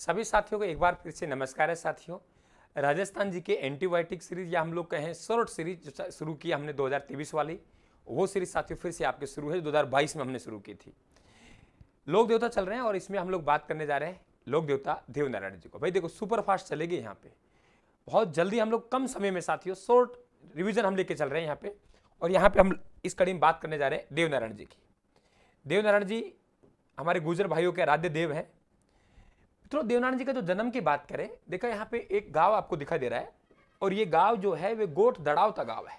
सभी साथियों को एक बार फिर से नमस्कार है साथियों राजस्थान जी के एंटीबायोटिक सीरीज या हम लोग कहें शॉर्ट सीरीज जो शुरू की हमने 2023 वाली वो सीरीज साथियों फिर से आपके शुरू है 2022 में हमने शुरू की थी लोक देवता चल रहे हैं और इसमें हम लोग बात करने जा रहे हैं लोक देवता देवनारायण जी को भाई देखो सुपर फास्ट चलेगी यहाँ पे बहुत जल्दी हम लोग कम समय में साथियों शॉर्ट रिविजन हम लेके चल रहे हैं यहाँ पे और यहाँ पे हम इस कड़ी में बात करने जा रहे हैं देवनारायण जी की देवनारायण जी हमारे गुजर भाइयों के आराध्य देव हैं मित्रों देवनारायण जी का जो जन्म की बात करें देखा यहाँ पे एक गांव आपको दिखाई दे रहा है और ये गांव जो है वे गोट दड़ावता गांव है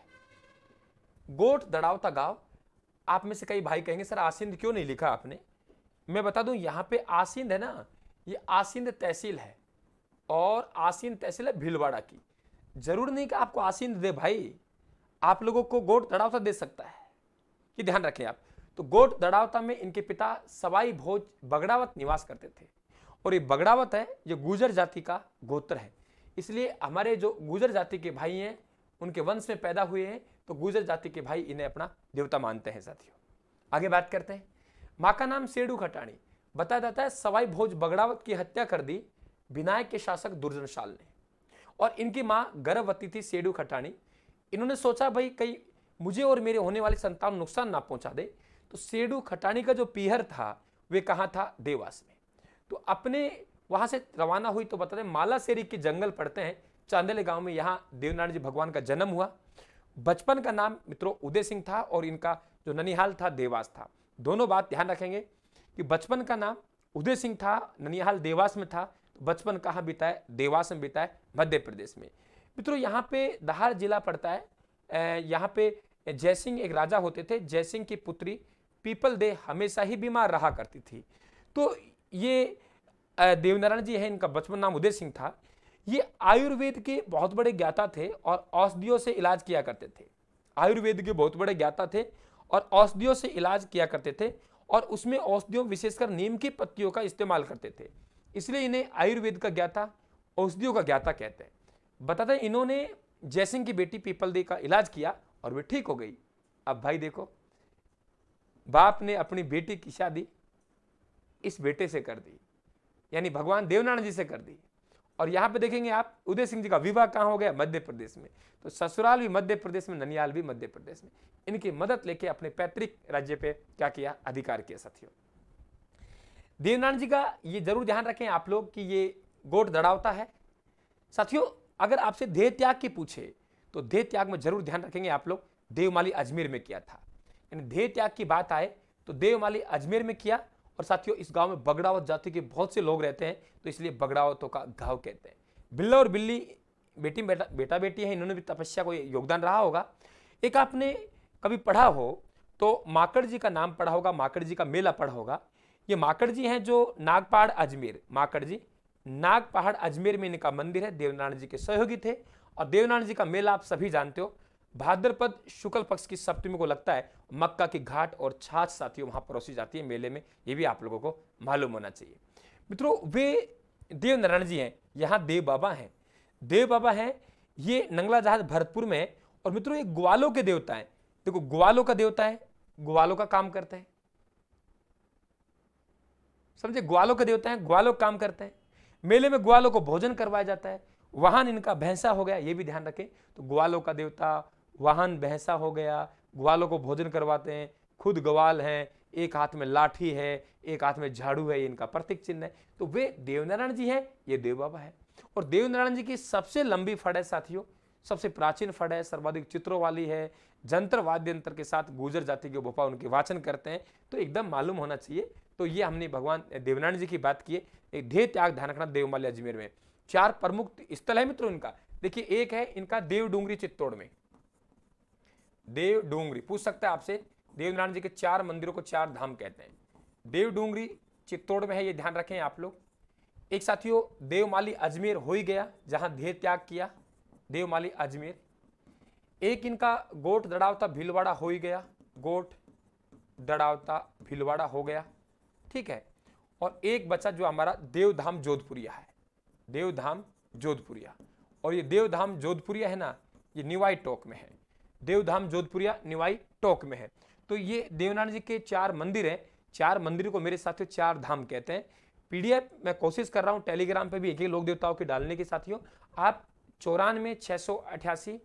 गोट दड़ावता गांव आप में से कई भाई कहेंगे सर आसिंद क्यों नहीं लिखा आपने मैं बता दूं यहाँ पे आसिंद है ना ये आसिंद तहसील है और आसिंद तहसील है भीलवाड़ा की जरूर नहीं कि आपको आसिंद दे भाई आप लोगों को गोट दड़ावता दे सकता है ये ध्यान रखें आप तो गोट दड़ावता में इनके पिता सवाई भोज बगड़ावत निवास करते थे और ये बगड़ावत है ये गुजर जाति का गोत्र है इसलिए हमारे जो गुजर जाति के भाई हैं उनके वंश में पैदा हुए हैं तो गुजर जाति के भाई इन्हें अपना देवता मानते हैं साथियों आगे बात करते हैं माँ का नाम सेडू खटाणी बताया जाता है सवाई भोज बगड़ावत की हत्या कर दी विनायक के शासक दुर्जनशाल ने और इनकी माँ गर्भवती थी सेडू खटाणी इन्होंने सोचा भाई कई मुझे और मेरे होने वाले संतान नुकसान ना पहुंचा दे तो सेडू खटाणी का जो पीहर था वे कहाँ था देवास में तो अपने वहाँ से रवाना हुई तो बता दें माला सेरी के जंगल पड़ते हैं चांदले गांव में यहाँ देवनारायण जी भगवान का जन्म हुआ बचपन का नाम मित्रों उदय सिंह था और इनका जो ननिहाल था देवास था दोनों बात ध्यान रखेंगे कि बचपन का नाम उदय सिंह था ननिहाल देवास में था तो बचपन कहाँ बिताए देवास में बिताए मध्य प्रदेश में मित्रों यहाँ पे दहार जिला पड़ता है यहाँ पे जयसिंह एक राजा होते थे जयसिंह की पुत्री पीपल दे हमेशा ही बीमार रहा करती थी तो ये देवनारायण जी है इनका बचपन नाम उदय सिंह था ये आयुर्वेद के बहुत बड़े ज्ञाता थे और औषधियों से इलाज किया करते थे आयुर्वेद के बहुत बड़े ज्ञाता थे और औषधियों से इलाज किया करते थे और उसमें औषधियों विशेषकर नीम की पत्तियों का इस्तेमाल करते थे इसलिए इन्हें आयुर्वेद का ज्ञाता औषधियों का ज्ञाता कहते हैं बताते हैं इन्होंने जयसिंह की बेटी दे का इलाज किया और वे ठीक हो गई अब भाई देखो बाप ने अपनी बेटी की शादी इस बेटे से कर दी यानी भगवान देवनारायण जी से कर दी और यहाँ पे देखेंगे आप उदय सिंह जी का विवाह कहाँ हो गया मध्य प्रदेश में तो ससुराल भी मध्य प्रदेश में ननियाल भी मध्य प्रदेश में इनकी मदद लेके अपने पैतृक राज्य पे क्या किया अधिकार किया साथियों देवनारायण जी का ये जरूर ध्यान रखें आप लोग कि ये गोट दड़ावता है साथियों अगर आपसे देह त्याग की पूछे तो देह त्याग में जरूर ध्यान रखेंगे आप लोग देवमाली अजमेर में किया था यानी देह त्याग की बात आए तो देवमाली अजमेर में किया और साथियों इस गांव में बगड़ावत जाति के बहुत से लोग रहते हैं तो इसलिए बगड़ावतों का गांव कहते हैं बिल्ला और बिल्ली बेटी बेटा बेटा बेटी है इन्होंने भी तपस्या को योगदान रहा होगा एक आपने कभी पढ़ा हो तो माकड़ जी का नाम पढ़ा होगा माकड़ जी का मेला पढ़ा होगा ये माकड़ जी हैं जो नागपहाड़ अजमेर माकड़ जी नागपहाड़ अजमेर में इनका मंदिर है देवनारायण जी के सहयोगी थे और देवनारायण जी का मेला आप सभी जानते हो भाद्रपद शुक्ल पक्ष की सप्तमी को लगता है मक्का की घाट और छाछ साथियों वहां परोसी जाती है मेले में ये भी आप लोगों को मालूम होना चाहिए मित्रों वे देव नारायण जी हैं यहाँ देव बाबा हैं देव बाबा हैं ये नंगला जहाज भरतपुर में है और मित्रों ये ग्वालों के देवता हैं देखो ग्वालों का देवता है ग्वालों का काम करते हैं समझे ग्वालों का देवता है ग्वालों काम करते हैं मेले में ग्वालों को भोजन करवाया जाता है वाहन इनका भैंसा हो गया ये भी ध्यान रखें तो ग्वालों का देवता वाहन बहसा हो गया ग्वालों को भोजन करवाते हैं खुद ग्वाल हैं एक हाथ में लाठी है एक हाथ में झाड़ू है ये इनका प्रतीक चिन्ह है तो वे देवनारायण जी हैं ये देव बाबा है और देवनारायण जी की सबसे लंबी फड़ है साथियों सबसे प्राचीन फड़ है सर्वाधिक चित्रों वाली है जंतर वाद्य यंत्र के साथ गुजर जाति के भोपा उनके वाचन करते हैं तो एकदम मालूम होना चाहिए तो ये हमने भगवान देवनारायण जी की बात की है ध्येय त्याग ध्यानकनाथ देवमाल्य अजमेर में चार प्रमुख स्थल है मित्रों इनका देखिए एक है इनका देव डूंगरी चित्तौड़ में देव डोंगरी पूछ सकता है आपसे देवनारायण जी के चार मंदिरों को चार धाम कहते हैं देव डोंगरी चित्तौड़ में है ये ध्यान रखें आप लोग एक साथियों देवमाली अजमेर हो ही गया जहां धीर त्याग किया देवमाली अजमेर एक इनका गोट दड़ावता भीलवाड़ा हो ही गया गोट दड़ावता भीलवाड़ा हो गया ठीक है और एक बच्चा जो हमारा देवधाम जोधपुरिया है देवधाम जोधपुरिया और ये देवधाम जोधपुरिया है ना ये निवाई टोक में है देवधाम जोधपुरिया निवाई टोक में है तो ये देवनारायण जी के चार मंदिर हैं चार मंदिर को मेरे साथियों चार धाम कहते हैं पीडीएफ मैं कोशिश कर रहा हूँ टेलीग्राम पे भी एक एक लोक देवताओं के डालने के साथियों आप चौरानवे छः सौ अठासी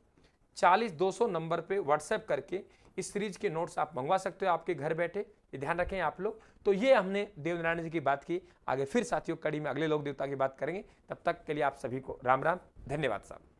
चालीस दो सौ नंबर पे व्हाट्सएप करके इस सीरीज के नोट्स आप मंगवा सकते हो आपके घर बैठे ये ध्यान रखें आप लोग तो ये हमने देवनारायण जी की बात की आगे फिर साथियों कड़ी में अगले लोक देवता की बात करेंगे तब तक के लिए आप सभी को राम राम धन्यवाद साहब